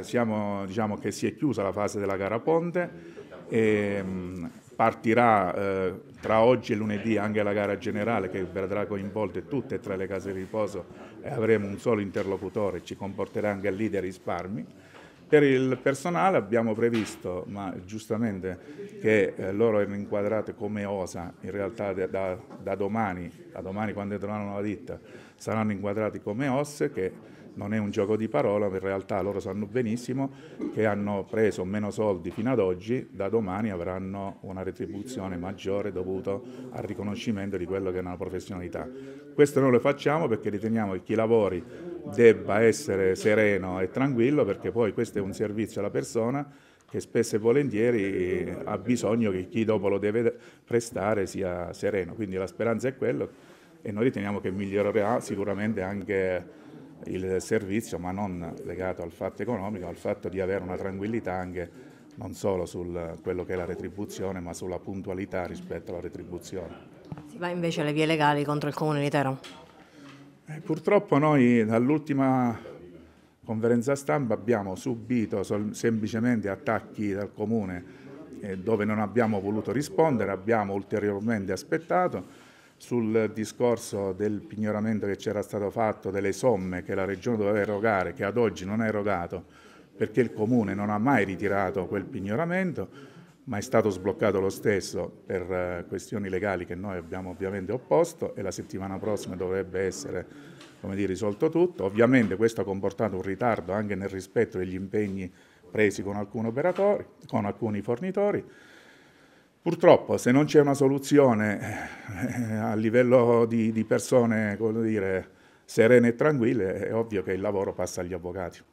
Siamo, diciamo che si è chiusa la fase della gara ponte e mm, partirà eh, tra oggi e lunedì anche la gara generale che vedrà coinvolte tutte e tre le case di riposo e avremo un solo interlocutore, ci comporterà anche lì dei risparmi. Per il personale abbiamo previsto, ma giustamente che eh, loro erano inquadrate come OSA, in realtà da, da, domani, da domani quando torneranno la ditta, saranno inquadrati come OSSE che non è un gioco di parola, in realtà loro sanno benissimo che hanno preso meno soldi fino ad oggi, da domani avranno una retribuzione maggiore dovuta al riconoscimento di quello che è una professionalità. Questo noi lo facciamo perché riteniamo che chi lavori debba essere sereno e tranquillo perché poi questo è un servizio alla persona che spesso e volentieri ha bisogno che chi dopo lo deve prestare sia sereno. Quindi la speranza è quella e noi riteniamo che migliorerà sicuramente anche il servizio, ma non legato al fatto economico, al fatto di avere una tranquillità anche non solo su quello che è la retribuzione, ma sulla puntualità rispetto alla retribuzione. Si va invece alle vie legali contro il Comune di Teramo? Eh, purtroppo noi dall'ultima conferenza stampa abbiamo subito semplicemente attacchi dal Comune eh, dove non abbiamo voluto rispondere, abbiamo ulteriormente aspettato sul discorso del pignoramento che c'era stato fatto, delle somme che la Regione doveva erogare, che ad oggi non ha erogato, perché il Comune non ha mai ritirato quel pignoramento, ma è stato sbloccato lo stesso per eh, questioni legali che noi abbiamo ovviamente opposto e la settimana prossima dovrebbe essere dire, risolto tutto. Ovviamente questo ha comportato un ritardo anche nel rispetto degli impegni presi con alcuni operatori, con alcuni fornitori, Purtroppo se non c'è una soluzione eh, a livello di, di persone dire, serene e tranquille è ovvio che il lavoro passa agli avvocati.